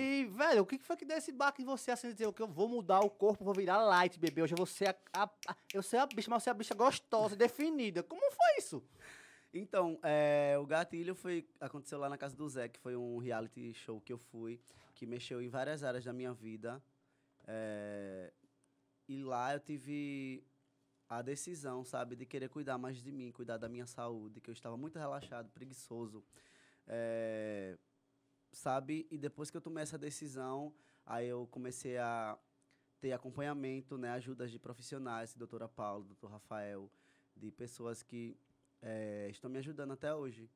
E, velho, o que foi que deu esse baque em você assim, dizer que eu vou mudar o corpo, vou virar light, bebê? Hoje eu vou ser é a, a, a eu sou a bicha, mas você é a bicha gostosa, definida. Como foi isso? Então, é, o gatilho foi aconteceu lá na casa do Zé, que foi um reality show que eu fui, que mexeu em várias áreas da minha vida. É, e lá eu tive a decisão, sabe, de querer cuidar mais de mim, cuidar da minha saúde, que eu estava muito relaxado, preguiçoso. É, sabe? E depois que eu tomei essa decisão, aí eu comecei a ter acompanhamento, né? Ajudas de profissionais, doutora Paula, doutor Rafael, de pessoas que é, estão me ajudando até hoje.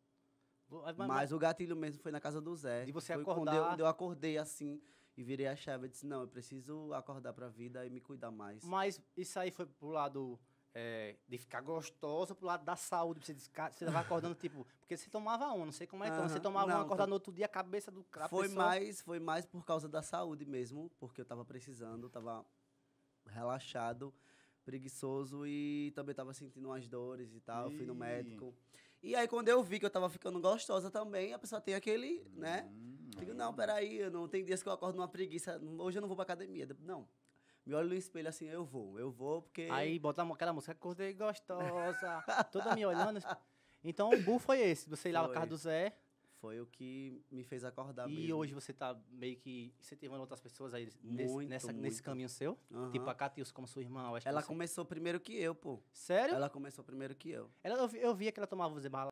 Mas, mas, o gatilho mesmo foi na casa do Zé. E você foi acordar... Quando eu, quando eu acordei assim e virei a chave e disse, não, eu preciso acordar para a vida e me cuidar mais. Mas isso aí foi pro lado é, de ficar gostosa pro lado da saúde, você, você vai acordando, tipo, porque você tomava um, não sei como é que uhum. você tomava não, um, acordava tá no outro dia, a cabeça do cara. Foi pessoa... mais, foi mais por causa da saúde mesmo, porque eu tava precisando, tava relaxado, preguiçoso e também tava sentindo umas dores e tal, Ih. fui no médico. E aí quando eu vi que eu tava ficando gostosa também, a pessoa tem aquele, né? Hum. Digo, não, peraí, não tem dias que eu acordo numa preguiça, hoje eu não vou pra academia. Não, me olho no espelho assim, eu vou, eu vou, porque. Aí bota aquela música, acordei gostosa, toda me olhando. Então o bu foi esse, você ir lá na casa do Zé. Foi o que me fez acordar e mesmo. E hoje você tá meio que incentivando outras pessoas aí nesse, muito, nessa, muito. nesse caminho seu? Uhum. Tipo a Catius como sua irmã, Ela você... começou primeiro que eu, pô. Sério? Ela começou primeiro que eu. Ela, eu, vi, eu via que ela tomava os